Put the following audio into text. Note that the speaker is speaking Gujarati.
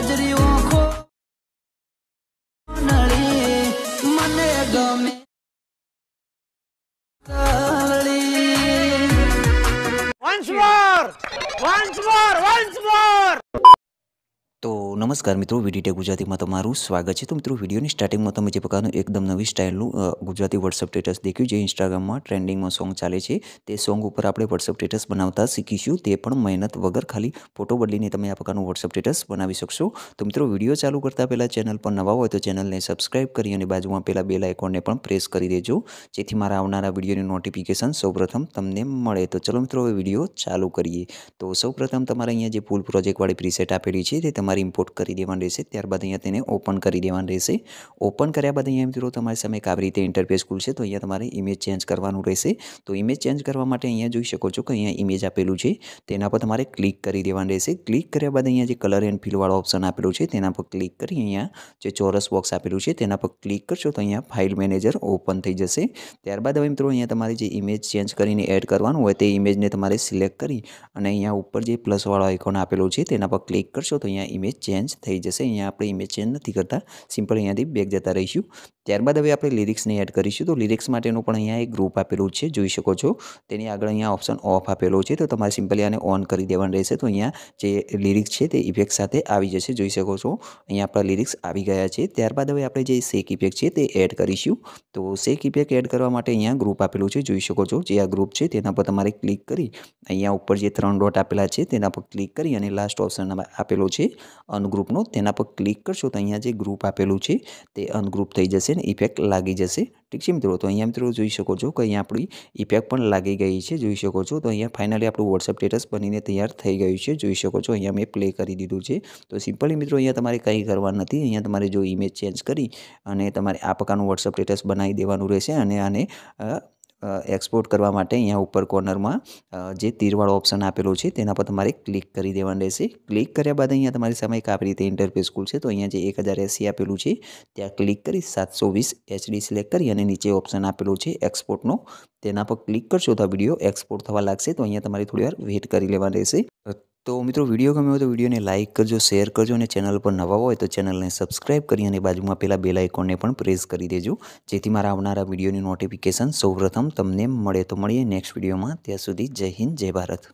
નજરી ઓખો નળી મને ગમે once more once more once more નમસ્કાર મિત્રો ટેક ગુજરાતીમાં તમારું સ્વાગત છે તો મિત્રો વિડીયોની સ્ટાર્ટિંગમાં તમે જે પ્રકારનું એકદમ નવી સ્ટાઇલનું ગુજરાતી વોટ્સઅપ સ્ટેટસ દેખ્યું જે ઇન્સ્ટાગ્રામમાં ટ્રેન્ડિંગમાં સોંગ ચાલે છે તે સોંગ ઉપર આપણે વોટ્સઅપ સ્ટેટસ બનાવતા શીખીશું તે પણ મહેનત વગર ખાલી ફોટો બદલીને તમે આ પ્રકારનું વોટ્સઅપ સ્ટેટસ બનાવી શકશો તો મિત્રો વિડીયો ચાલુ કરતા પહેલાં ચેનલ પર નવા હોય તો ચેનલને સબસ્ક્રાઇબ કરી અને બાજુમાં પહેલાં બેલ આઇકોનને પણ પ્રેસ કરી દેજો જેથી મારા આવનારા વિડીયોની નોટિફિકેશન સૌપ્રથમ તમને મળે તો ચલો મિત્રો હવે વિડીયો ચાલુ કરીએ તો સૌપ્રથમ તમારે અહીંયા જે ફૂલ પ્રોજેક્ટવાળી પ્રીસેટ આપેલી છે તે તમારી ઇમ્પોર્ટ ક્લોટ કરી દેવાનું રહેશે ત્યારબાદ અહીંયા તેને ઓપન કરી દેવાનું રહેશે ઓપન કર્યા બાદ અહીંયા મિત્રો તમારી સામે એક આવી રીતે ઇન્ટરફેસ ખુલશે તો અહીંયા તમારે ઇમેજ ચેન્જ કરવાનું રહેશે તો ઇમેજ ચેન્જ કરવા માટે અહીંયા જોઈ શકો છો કે અહીંયા ઇમેજ આપેલું છે તેના પર તમારે ક્લિક કરી દેવાનું રહેશે ક્લિક કર્યા બાદ અહીંયા જે કલર એન્ડ ફિલવાળો ઓપ્શન આપેલું છે તેના પર ક્લિક કરી અહીંયા જે ચોરસ બોક્સ આપેલું છે તેના પર ક્લિક કરશો તો અહીંયા ફાઇલ મેનેજર ઓપન થઈ જશે ત્યારબાદ હવે મિત્રો અહીંયા તમારે જે ઇમેજ ચેન્જ કરીને એડ કરવાનું હોય તે ઇમેજને તમારે સિલેક્ટ કરી અને અહીંયા ઉપર જે પ્લસવાળો આઇકોન આપેલો છે તેના પર ક્લિક કરશો તો અહીંયા ઇમેજ ચેન્જ ચેન્જ થઈ જશે અહીંયા આપણે ઇમેજ ચેન્જ નથી કરતા સિમ્પલ અહીંયાથી બેક જતા રહીશું ત્યારબાદ હવે આપણે લિરિક્સને એડ કરીશું તો લિરિક્સ માટેનું પણ અહીંયા એક ગ્રુપ આપેલું છે જોઈ શકો છો તેની આગળ અહીંયા ઓપ્શન ઓફ આપેલો છે તો તમારે સિમ્પલી આને ઓન કરી દેવાનું રહેશે તો અહીંયા જે લિરિક્સ છે તે ઇફેક્ટ સાથે આવી જશે જોઈ શકો છો અહીંયા આપણા લિરિક્સ આવી ગયા છે ત્યારબાદ હવે આપણે જે શેક ઇફેક્ટ છે તે એડ કરીશું તો શેક ઇફેક્ટ એડ કરવા માટે અહીંયા ગ્રુપ આપેલું છે જોઈ શકો છો જે આ ગ્રુપ છે તેના પર તમારે ક્લિક કરી અહીંયા ઉપર જે ત્રણ ડોટ આપેલા છે તેના પર ક્લિક કરી અને લાસ્ટ ઓપ્શન આપેલો છે અનુ અનગ્રુપનું તેના પર ક્લિક કરશો તો અહીંયા જે ગ્રુપ આપેલું છે તે અનગ્રુપ થઈ જશે ને ઇફેક્ટ લાગી જશે ઠીક છે મિત્રો તો અહીંયા મિત્રો જોઈ શકો છો કે અહીંયા આપણી ઇફેક્ટ પણ લાગી ગઈ છે જોઈ શકો છો તો અહીંયા ફાઇનલી આપણું વોટ્સઅપ સ્ટેટસ બનીને તૈયાર થઈ ગયું છે જોઈ શકો છો અહીંયા મેં પ્લે કરી દીધું છે તો સિમ્પલી મિત્રો અહીંયા તમારે કંઈ કરવાનું નથી અહીંયા તમારે જો ઇમેજ ચેન્જ કરી અને તમારે આ પ્રકારનું વોટ્સઅપ સ્ટેટસ બનાવી દેવાનું રહેશે અને આને એક્સપોર્ટ કરવા માટે અહીંયા ઉપર કોર્નરમાં જે તીરવાળો ઓપ્શન આપેલો છે તેના પર તમારે ક્લિક કરી દેવાનું રહેશે ક્લિક કર્યા બાદ અહીંયા તમારી સામે એક આવી રીતે ઇન્ટરફેસ ખુલ છે તો અહીંયા જે એક હજાર એસી આપેલું છે ત્યાં ક્લિક કરી સાતસો વીસ એચડી સિલેક્ટ કરી અને નીચે ઓપ્શન આપેલું છે એક્સપોર્ટનો તેના પર ક્લિક કરશો તો આ વિડીયો એક્સપોર્ટ થવા લાગશે તો અહીંયા તમારે થોડીવાર વેટ કરી લેવાનું રહેશે તો મિત્રો વિડીયો ગમ્યો હોય તો વિડીયોને લાઇક કરજો શેર કરજો અને ચેનલ પર નવા હોય તો ચેનલને સબસ્ક્રાઇબ કરી અને બાજુમાં પેલા બેલ આઇકોનને પણ પ્રેસ કરી દેજો જેથી મારા આવનારા વિડીયોની નોટિફિકેશન સૌપ્રથમ તમને મળે તો મળીએ નેક્સ્ટ વિડીયોમાં ત્યાં સુધી જય હિન્દ જય ભારત